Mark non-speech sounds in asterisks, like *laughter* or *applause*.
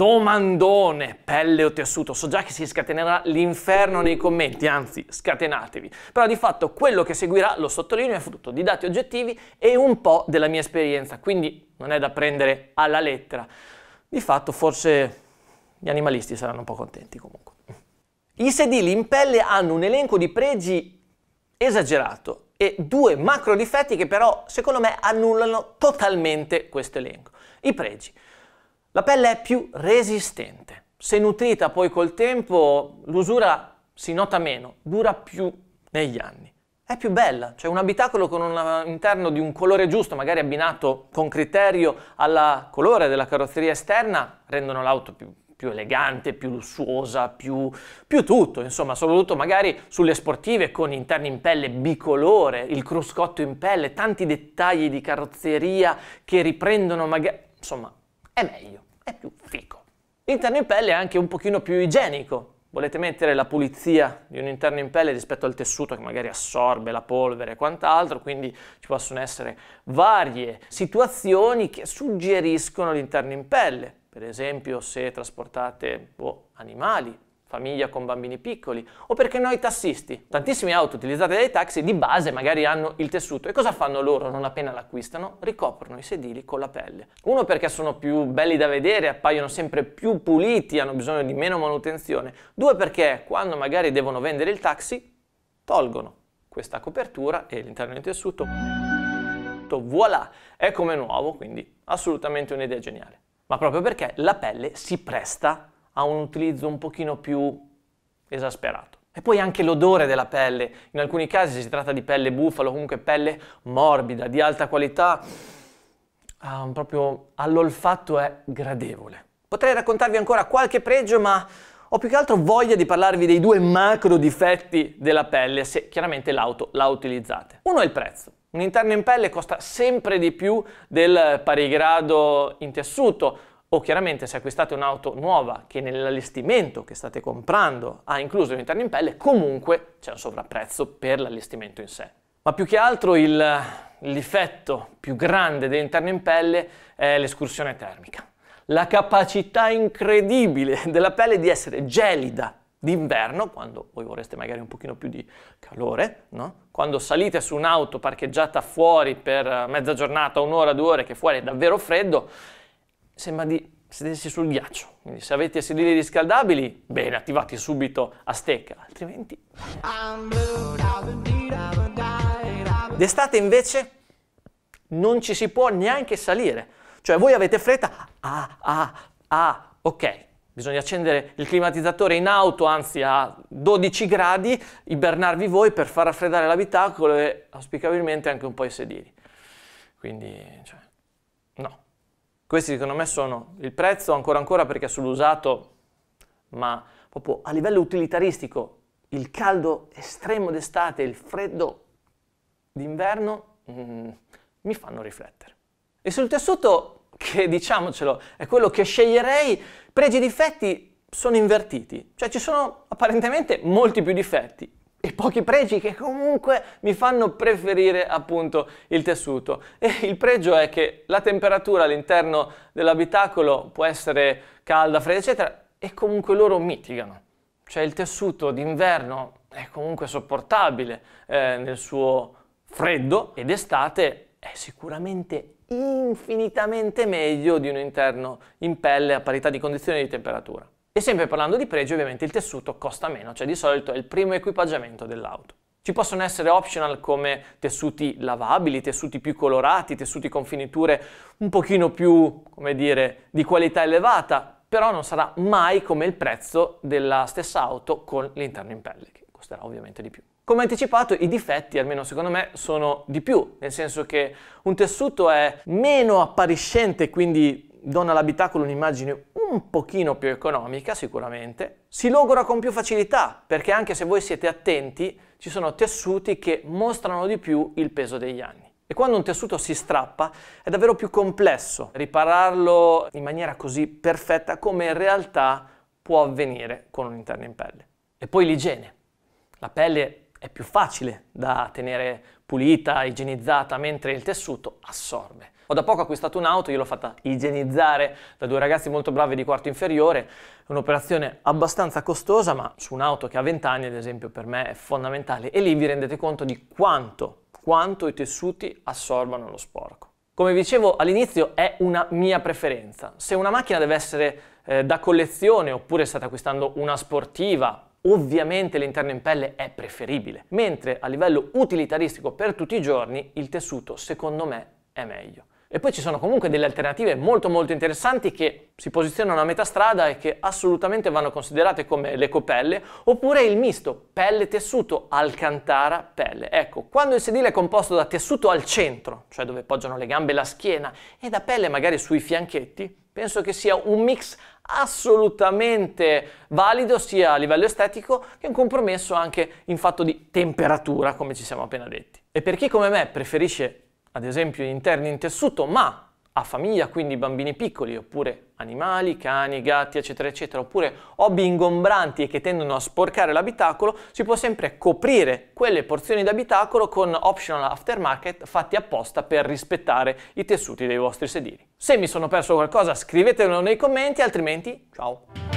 domandone, pelle o tessuto, so già che si scatenerà l'inferno nei commenti, anzi scatenatevi, però di fatto quello che seguirà, lo sottolineo, è frutto di dati oggettivi e un po' della mia esperienza, quindi non è da prendere alla lettera. Di fatto forse gli animalisti saranno un po' contenti comunque. I sedili in pelle hanno un elenco di pregi esagerato e due macro difetti che però secondo me annullano totalmente questo elenco. I pregi. La pelle è più resistente. Se nutrita poi col tempo, l'usura si nota meno, dura più negli anni. È più bella, cioè un abitacolo con un interno di un colore giusto, magari abbinato con criterio al colore della carrozzeria esterna, rendono l'auto più, più elegante, più lussuosa, più, più, tutto, insomma, soprattutto magari sulle sportive con interni in pelle bicolore, il cruscotto in pelle, tanti dettagli di carrozzeria che riprendono magari, insomma, è meglio è più figo. L'interno in pelle è anche un pochino più igienico. Volete mettere la pulizia di un interno in pelle rispetto al tessuto che magari assorbe la polvere e quant'altro, quindi ci possono essere varie situazioni che suggeriscono l'interno in pelle. Per esempio se trasportate boh, animali, famiglia con bambini piccoli, o perché noi tassisti. Tantissime auto utilizzate dai taxi di base magari hanno il tessuto e cosa fanno loro non appena l'acquistano? Ricoprono i sedili con la pelle. Uno perché sono più belli da vedere, appaiono sempre più puliti, hanno bisogno di meno manutenzione. Due perché quando magari devono vendere il taxi tolgono questa copertura e l'interno del tessuto. Voilà, è come nuovo, quindi assolutamente un'idea geniale. Ma proprio perché la pelle si presta ha un utilizzo un pochino più esasperato. E poi anche l'odore della pelle, in alcuni casi se si tratta di pelle bufalo, comunque pelle morbida, di alta qualità, um, proprio all'olfatto è gradevole. Potrei raccontarvi ancora qualche pregio, ma ho più che altro voglia di parlarvi dei due macro difetti della pelle, se chiaramente l'auto la utilizzate. Uno è il prezzo. Un interno in pelle costa sempre di più del parigrado in tessuto, o chiaramente se acquistate un'auto nuova che nell'allestimento che state comprando ha incluso l'interno in pelle, comunque c'è un sovrapprezzo per l'allestimento in sé. Ma più che altro il, l'effetto più grande dell'interno in pelle è l'escursione termica. La capacità incredibile della pelle di essere gelida d'inverno, quando voi vorreste magari un pochino più di calore, no? quando salite su un'auto parcheggiata fuori per mezza giornata, un'ora, due ore, che fuori è davvero freddo, sembra di sedersi sul ghiaccio. Quindi se avete sedili riscaldabili, bene, attivati subito a stecca, altrimenti... D'estate invece non ci si può neanche salire. Cioè voi avete fretta, ah, ah, ah, ok, bisogna accendere il climatizzatore in auto, anzi a 12 gradi, ibernarvi voi per far raffreddare l'abitacolo e auspicabilmente anche un po' i sedili. Quindi, cioè, questi secondo me sono il prezzo, ancora ancora perché sull'usato, ma proprio a livello utilitaristico, il caldo estremo d'estate e il freddo d'inverno mm, mi fanno riflettere. E sul tessuto, che *laughs* diciamocelo, è quello che sceglierei, pregi e difetti sono invertiti, cioè ci sono apparentemente molti più difetti e pochi pregi che comunque mi fanno preferire appunto il tessuto. E il pregio è che la temperatura all'interno dell'abitacolo può essere calda, fredda, eccetera, e comunque loro mitigano. Cioè il tessuto d'inverno è comunque sopportabile eh, nel suo freddo ed estate è sicuramente infinitamente meglio di un interno in pelle a parità di condizioni di temperatura. E sempre parlando di pregi, ovviamente il tessuto costa meno, cioè di solito è il primo equipaggiamento dell'auto. Ci possono essere optional come tessuti lavabili, tessuti più colorati, tessuti con finiture un pochino più, come dire, di qualità elevata, però non sarà mai come il prezzo della stessa auto con l'interno in pelle, che costerà ovviamente di più. Come anticipato, i difetti, almeno secondo me, sono di più, nel senso che un tessuto è meno appariscente, quindi dona all'abitacolo un'immagine un pochino più economica sicuramente, si logora con più facilità perché anche se voi siete attenti ci sono tessuti che mostrano di più il peso degli anni. E quando un tessuto si strappa è davvero più complesso ripararlo in maniera così perfetta come in realtà può avvenire con un interno in pelle. E poi l'igiene. La pelle è più facile da tenere pulita, igienizzata, mentre il tessuto assorbe. Ho da poco acquistato un'auto, io l'ho fatta igienizzare da due ragazzi molto bravi di quarto inferiore, un'operazione abbastanza costosa, ma su un'auto che ha 20 anni, ad esempio, per me è fondamentale e lì vi rendete conto di quanto, quanto i tessuti assorbano lo sporco. Come vi dicevo all'inizio è una mia preferenza. Se una macchina deve essere eh, da collezione oppure state acquistando una sportiva Ovviamente l'interno in pelle è preferibile, mentre a livello utilitaristico per tutti i giorni il tessuto secondo me è meglio. E poi ci sono comunque delle alternative molto molto interessanti che si posizionano a metà strada e che assolutamente vanno considerate come le copelle oppure il misto pelle-tessuto alcantara-pelle. Ecco, quando il sedile è composto da tessuto al centro, cioè dove poggiano le gambe e la schiena, e da pelle magari sui fianchetti, penso che sia un mix assolutamente valido sia a livello estetico che un compromesso anche in fatto di temperatura, come ci siamo appena detti. E per chi come me preferisce, ad esempio, gli interni in tessuto, ma a famiglia, quindi bambini piccoli, oppure animali, cani, gatti, eccetera, eccetera, oppure hobby ingombranti e che tendono a sporcare l'abitacolo, si può sempre coprire quelle porzioni d'abitacolo con optional aftermarket fatti apposta per rispettare i tessuti dei vostri sedili. Se mi sono perso qualcosa scrivetelo nei commenti, altrimenti ciao!